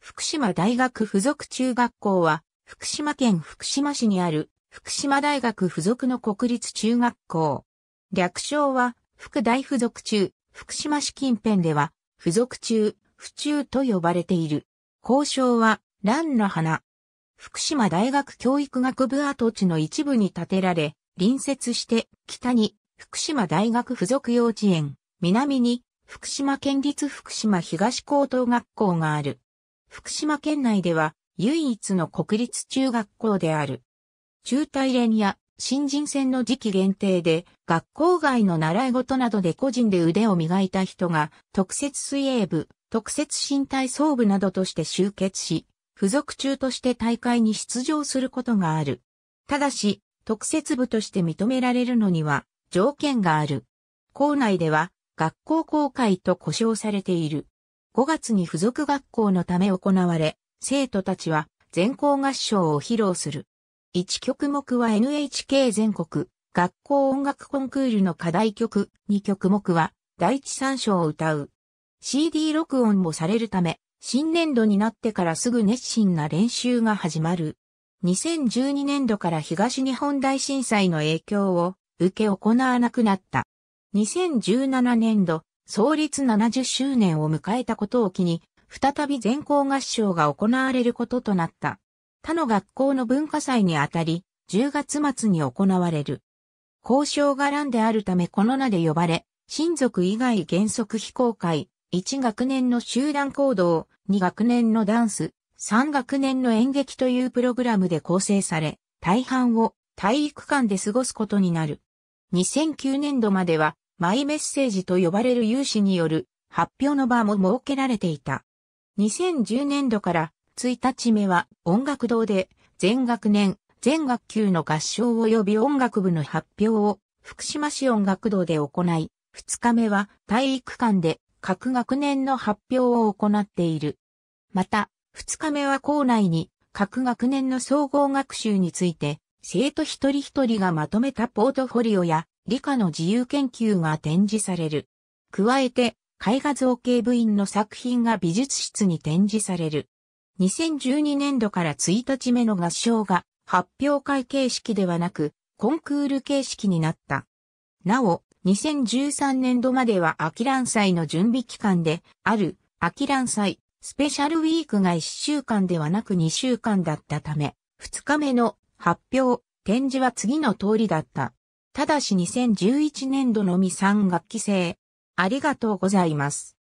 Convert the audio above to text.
福島大学附属中学校は、福島県福島市にある、福島大学附属の国立中学校。略称は、福大附属中、福島市近辺では、附属中、府中と呼ばれている。交渉は、蘭の花。福島大学教育学部跡地の一部に建てられ、隣接して、北に、福島大学附属幼稚園、南に、福島県立福島東高等学校がある。福島県内では唯一の国立中学校である。中大連や新人戦の時期限定で学校外の習い事などで個人で腕を磨いた人が特設水泳部、特設身体操部などとして集結し、付属中として大会に出場することがある。ただし、特設部として認められるのには条件がある。校内では学校公開と呼称されている。5月に付属学校のため行われ、生徒たちは全校合唱を披露する。1曲目は NHK 全国学校音楽コンクールの課題曲、2曲目は第一三章を歌う。CD 録音もされるため、新年度になってからすぐ熱心な練習が始まる。2012年度から東日本大震災の影響を受け行わなくなった。2017年度、創立70周年を迎えたことを機に、再び全校合唱が行われることとなった。他の学校の文化祭にあたり、10月末に行われる。交渉が乱であるためこの名で呼ばれ、親族以外原則非公開、1学年の集団行動、2学年のダンス、3学年の演劇というプログラムで構成され、大半を体育館で過ごすことになる。2009年度まではマイメッセージと呼ばれる有志による発表の場も設けられていた。2010年度から1日目は音楽堂で全学年、全学級の合唱及び音楽部の発表を福島市音楽堂で行い、2日目は体育館で各学年の発表を行っている。また、2日目は校内に各学年の総合学習について生徒一人一人がまとめたポートフォリオや理科の自由研究が展示される。加えて、絵画造形部員の作品が美術室に展示される。2012年度から1日目の合唱が発表会形式ではなく、コンクール形式になった。なお、2013年度までは秋ン祭の準備期間である秋ン祭スペシャルウィークが1週間ではなく2週間だったため、2日目の発表、展示は次の通りだった。ただし2011年度のみ3学期制。ありがとうございます。